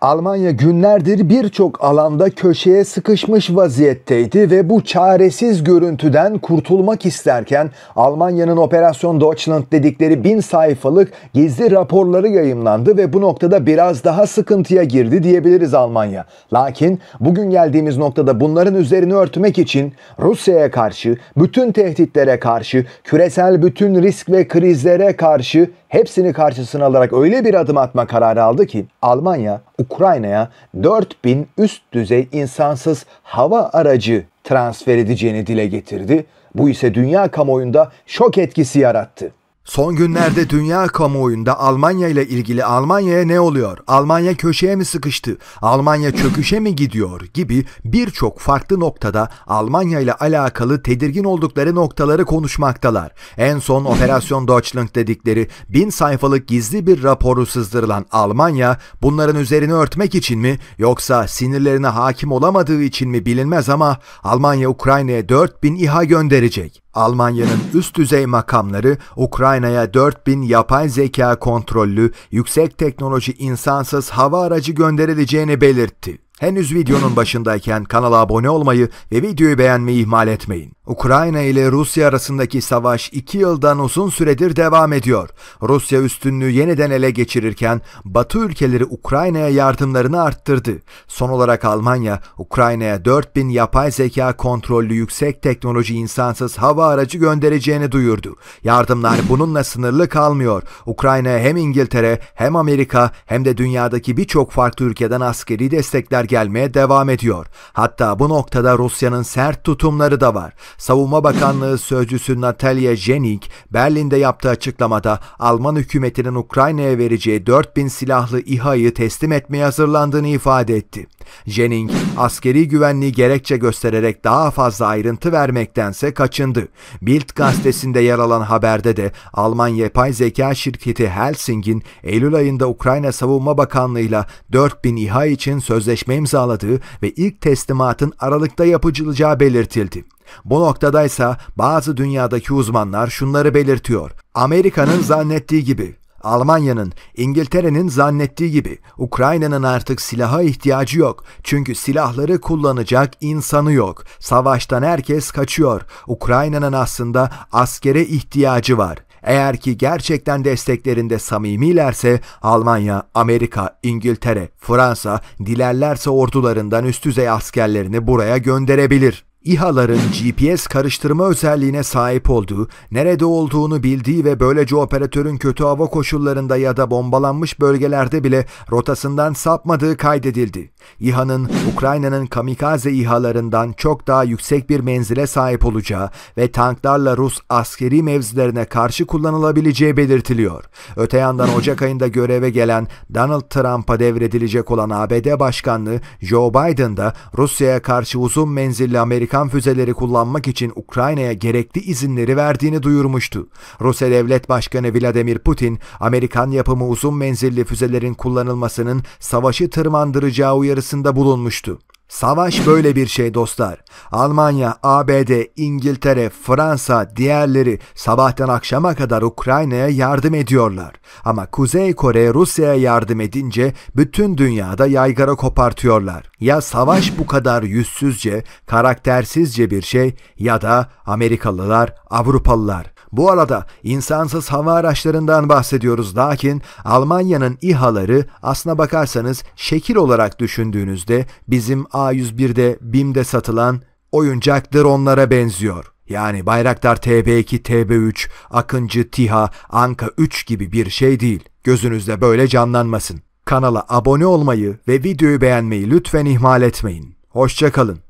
Almanya günlerdir birçok alanda köşeye sıkışmış vaziyetteydi ve bu çaresiz görüntüden kurtulmak isterken Almanya'nın Operasyon Deutschland dedikleri bin sayfalık gizli raporları yayımlandı ve bu noktada biraz daha sıkıntıya girdi diyebiliriz Almanya. Lakin bugün geldiğimiz noktada bunların üzerini örtmek için Rusya'ya karşı, bütün tehditlere karşı, küresel bütün risk ve krizlere karşı hepsini karşısına alarak öyle bir adım atma kararı aldı ki Almanya Ukrayna'ya 4000 üst düzey insansız hava aracı transfer edeceğini dile getirdi. Bu ise dünya kamuoyunda şok etkisi yarattı. Son günlerde dünya kamuoyunda Almanya ile ilgili Almanya'ya ne oluyor? Almanya köşeye mi sıkıştı? Almanya çöküşe mi gidiyor? gibi birçok farklı noktada Almanya ile alakalı tedirgin oldukları noktaları konuşmaktalar. En son Operasyon Deutschland dedikleri bin sayfalık gizli bir raporu sızdırılan Almanya bunların üzerini örtmek için mi yoksa sinirlerine hakim olamadığı için mi bilinmez ama Almanya Ukrayna'ya 4000 İHA gönderecek. Almanya'nın üst düzey makamları Ukrayna'ya 4000 yapay zeka kontrollü yüksek teknoloji insansız hava aracı gönderileceğini belirtti. Henüz videonun başındayken kanala abone olmayı ve videoyu beğenmeyi ihmal etmeyin. Ukrayna ile Rusya arasındaki savaş 2 yıldan uzun süredir devam ediyor. Rusya üstünlüğü yeniden ele geçirirken Batı ülkeleri Ukrayna'ya yardımlarını arttırdı. Son olarak Almanya, Ukrayna'ya 4000 yapay zeka kontrollü yüksek teknoloji insansız hava aracı göndereceğini duyurdu. Yardımlar bununla sınırlı kalmıyor. Ukrayna hem İngiltere hem Amerika hem de dünyadaki birçok farklı ülkeden askeri destekler gelmeye devam ediyor. Hatta bu noktada Rusya'nın sert tutumları da var. Savunma Bakanlığı Sözcüsü Natalya Jenik, Berlin'de yaptığı açıklamada Alman hükümetinin Ukrayna'ya vereceği 4000 silahlı İHA'yı teslim etmeye hazırlandığını ifade etti. Jennings, askeri güvenliği gerekçe göstererek daha fazla ayrıntı vermektense kaçındı. Bild gazetesinde yer alan haberde de Alman yapay zeka şirketi Helsing'in Eylül ayında Ukrayna Savunma Bakanlığı'yla 4000 İHA için sözleşme imzaladığı ve ilk teslimatın Aralık'ta yapıcılacağı belirtildi. Bu noktadaysa bazı dünyadaki uzmanlar şunları belirtiyor. Amerika'nın zannettiği gibi Almanya'nın, İngiltere'nin zannettiği gibi Ukrayna'nın artık silaha ihtiyacı yok. Çünkü silahları kullanacak insanı yok. Savaştan herkes kaçıyor. Ukrayna'nın aslında askere ihtiyacı var. Eğer ki gerçekten desteklerinde samimilerse Almanya, Amerika, İngiltere, Fransa dilerlerse ordularından üst düzey askerlerini buraya gönderebilir. İHA'ların GPS karıştırma özelliğine sahip olduğu, nerede olduğunu bildiği ve böylece operatörün kötü hava koşullarında ya da bombalanmış bölgelerde bile rotasından sapmadığı kaydedildi. İHA'nın Ukrayna'nın kamikaze İHA'larından çok daha yüksek bir menzile sahip olacağı ve tanklarla Rus askeri mevzilerine karşı kullanılabileceği belirtiliyor. Öte yandan Ocak ayında göreve gelen Donald Trump'a devredilecek olan ABD Başkanlığı Joe Biden da Rusya'ya karşı uzun menzilli Amerika Balkan füzeleri kullanmak için Ukrayna'ya gerekli izinleri verdiğini duyurmuştu. Rusya Devlet Başkanı Vladimir Putin, Amerikan yapımı uzun menzilli füzelerin kullanılmasının savaşı tırmandıracağı uyarısında bulunmuştu. Savaş böyle bir şey dostlar. Almanya, ABD, İngiltere, Fransa, diğerleri sabahtan akşama kadar Ukrayna'ya yardım ediyorlar. Ama Kuzey Kore Rusya'ya yardım edince bütün dünyada yaygara kopartıyorlar. Ya savaş bu kadar yüzsüzce, karaktersizce bir şey ya da Amerikalılar, Avrupalılar bu arada insansız hava araçlarından bahsediyoruz lakin Almanya'nın İHA'ları aslına bakarsanız şekil olarak düşündüğünüzde bizim A101'de BİM'de satılan oyuncak onlara benziyor. Yani Bayraktar TB2, TB3, Akıncı, TİHA, Anka 3 gibi bir şey değil. Gözünüzde böyle canlanmasın. Kanala abone olmayı ve videoyu beğenmeyi lütfen ihmal etmeyin. Hoşçakalın.